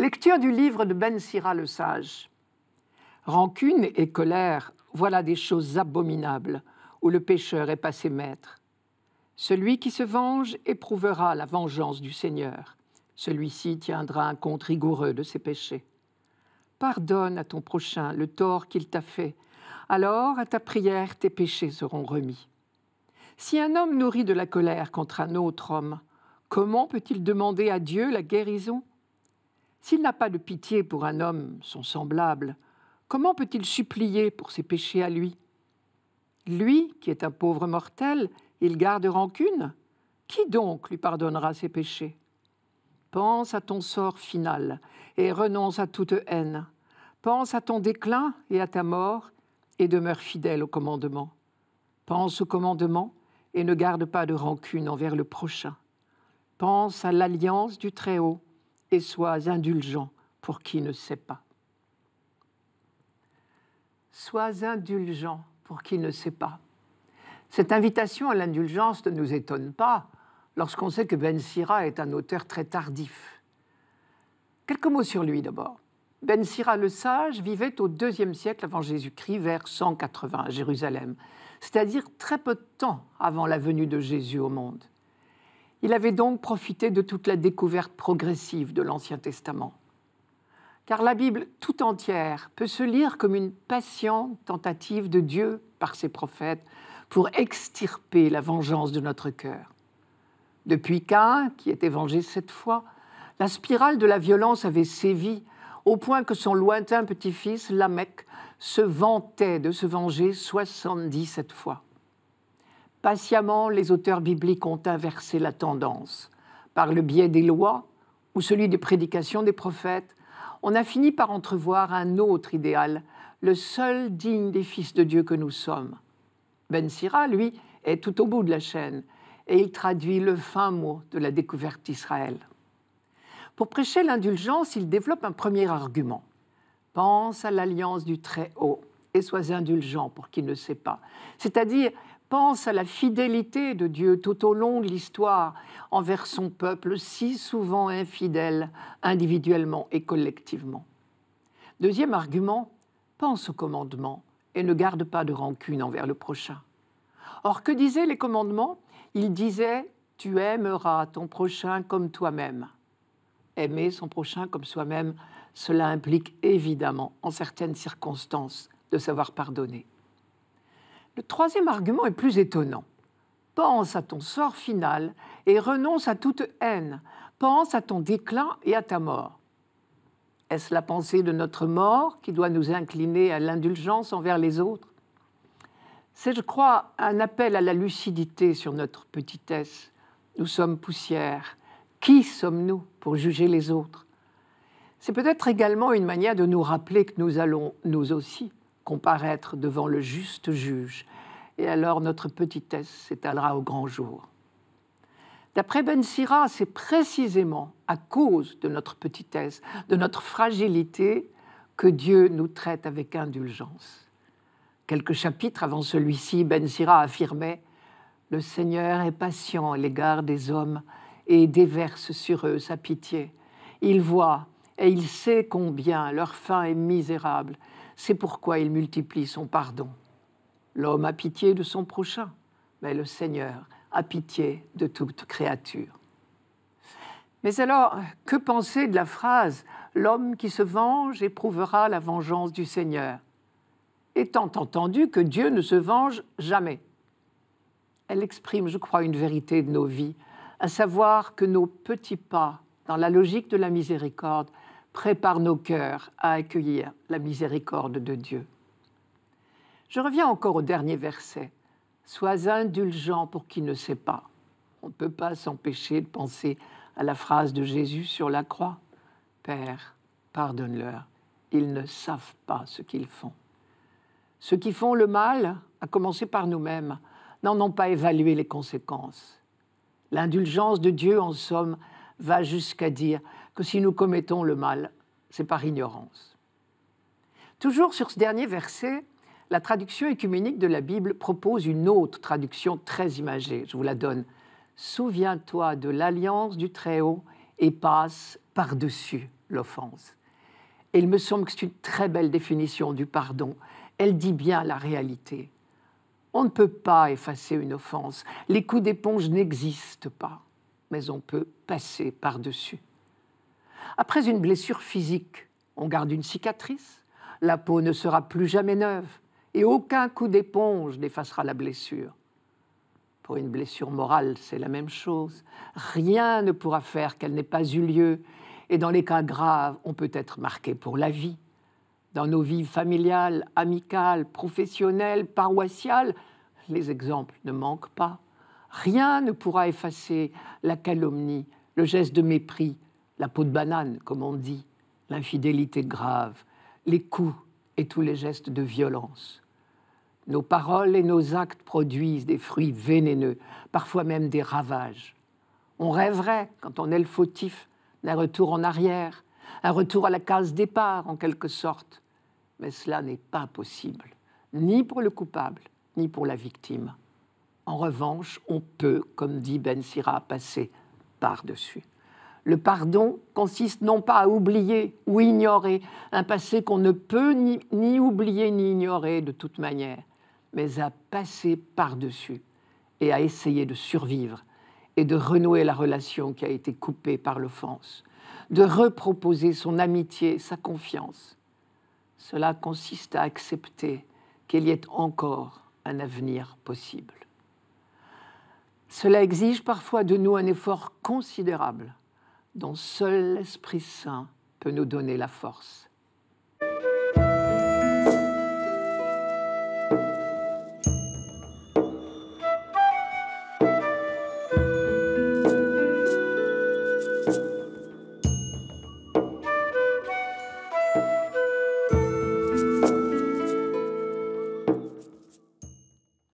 Lecture du livre de Ben Sira le Sage. Rancune et colère, voilà des choses abominables où le pécheur est passé maître. Celui qui se venge éprouvera la vengeance du Seigneur. Celui-ci tiendra un compte rigoureux de ses péchés. Pardonne à ton prochain le tort qu'il t'a fait. Alors, à ta prière, tes péchés seront remis. Si un homme nourrit de la colère contre un autre homme, comment peut-il demander à Dieu la guérison s'il n'a pas de pitié pour un homme, son semblable, comment peut-il supplier pour ses péchés à lui Lui, qui est un pauvre mortel, il garde rancune Qui donc lui pardonnera ses péchés Pense à ton sort final et renonce à toute haine. Pense à ton déclin et à ta mort et demeure fidèle au commandement. Pense au commandement et ne garde pas de rancune envers le prochain. Pense à l'alliance du Très-Haut et sois indulgent pour qui ne sait pas. Sois indulgent pour qui ne sait pas. Cette invitation à l'indulgence ne nous étonne pas lorsqu'on sait que Ben Sira est un auteur très tardif. Quelques mots sur lui d'abord. Ben Sira le Sage vivait au deuxième siècle avant Jésus-Christ, vers 180 à Jérusalem, c'est-à-dire très peu de temps avant la venue de Jésus au monde. Il avait donc profité de toute la découverte progressive de l'Ancien Testament. Car la Bible tout entière peut se lire comme une patiente tentative de Dieu par ses prophètes pour extirper la vengeance de notre cœur. Depuis Cain, qui était vengé cette fois, la spirale de la violence avait sévi au point que son lointain petit-fils, Lamech, se vantait de se venger 77 fois. Patiemment, les auteurs bibliques ont inversé la tendance. Par le biais des lois ou celui des prédications des prophètes, on a fini par entrevoir un autre idéal, le seul digne des fils de Dieu que nous sommes. Ben Sira, lui, est tout au bout de la chaîne et il traduit le fin mot de la découverte d'Israël. Pour prêcher l'indulgence, il développe un premier argument. Pense à l'alliance du Très-Haut et sois indulgent pour qui ne sait pas. C'est-à-dire, pense à la fidélité de Dieu tout au long de l'histoire envers son peuple, si souvent infidèle individuellement et collectivement. Deuxième argument, pense aux commandements et ne garde pas de rancune envers le prochain. Or, que disaient les commandements Ils disaient Tu aimeras ton prochain comme toi-même. Aimer son prochain comme soi-même, cela implique évidemment, en certaines circonstances, de savoir pardonner. Le troisième argument est plus étonnant. Pense à ton sort final et renonce à toute haine. Pense à ton déclin et à ta mort. Est-ce la pensée de notre mort qui doit nous incliner à l'indulgence envers les autres C'est, je crois, un appel à la lucidité sur notre petitesse. Nous sommes poussière. Qui sommes-nous pour juger les autres C'est peut-être également une manière de nous rappeler que nous allons, nous aussi, comparaître devant le juste juge, et alors notre petitesse s'étalera au grand jour. D'après Ben Sira, c'est précisément à cause de notre petitesse, de notre fragilité, que Dieu nous traite avec indulgence. Quelques chapitres avant celui-ci, Ben Sira affirmait Le Seigneur est patient à l'égard des hommes et déverse sur eux sa pitié. Il voit et il sait combien leur fin est misérable c'est pourquoi il multiplie son pardon. L'homme a pitié de son prochain, mais le Seigneur a pitié de toute créature. Mais alors, que penser de la phrase L'homme qui se venge éprouvera la vengeance du Seigneur, étant entendu que Dieu ne se venge jamais. Elle exprime, je crois, une vérité de nos vies, à savoir que nos petits pas dans la logique de la miséricorde prépare nos cœurs à accueillir la miséricorde de Dieu. Je reviens encore au dernier verset. Sois indulgent pour qui ne sait pas. On ne peut pas s'empêcher de penser à la phrase de Jésus sur la croix. Père, pardonne-leur, ils ne savent pas ce qu'ils font. Ceux qui font le mal, à commencer par nous-mêmes, n'en ont pas évalué les conséquences. L'indulgence de Dieu, en somme, va jusqu'à dire que si nous commettons le mal, c'est par ignorance. Toujours sur ce dernier verset, la traduction écuménique de la Bible propose une autre traduction très imagée. Je vous la donne. Souviens-toi de l'alliance du Très-Haut et passe par-dessus l'offense. Et il me semble que c'est une très belle définition du pardon. Elle dit bien la réalité. On ne peut pas effacer une offense. Les coups d'éponge n'existent pas, mais on peut passer par-dessus. Après une blessure physique, on garde une cicatrice, la peau ne sera plus jamais neuve, et aucun coup d'éponge n'effacera la blessure. Pour une blessure morale, c'est la même chose. Rien ne pourra faire qu'elle n'ait pas eu lieu, et dans les cas graves, on peut être marqué pour la vie. Dans nos vies familiales, amicales, professionnelles, paroissiales, les exemples ne manquent pas. Rien ne pourra effacer la calomnie, le geste de mépris, la peau de banane, comme on dit, l'infidélité grave, les coups et tous les gestes de violence. Nos paroles et nos actes produisent des fruits vénéneux, parfois même des ravages. On rêverait, quand on est le fautif, d'un retour en arrière, un retour à la case départ en quelque sorte. Mais cela n'est pas possible, ni pour le coupable, ni pour la victime. En revanche, on peut, comme dit Ben Sira, passer par-dessus. Le pardon consiste non pas à oublier ou ignorer un passé qu'on ne peut ni, oublier ni ignorer de toute manière, mais à passer par-dessus et à essayer de survivre et de renouer la relation qui a été coupée par l'offense, de reproposer son amitié, sa confiance. Cela consiste à accepter qu'il y ait encore un avenir possible. Cela exige parfois de nous un effort considérable dont seul l'Esprit Saint peut nous donner la force.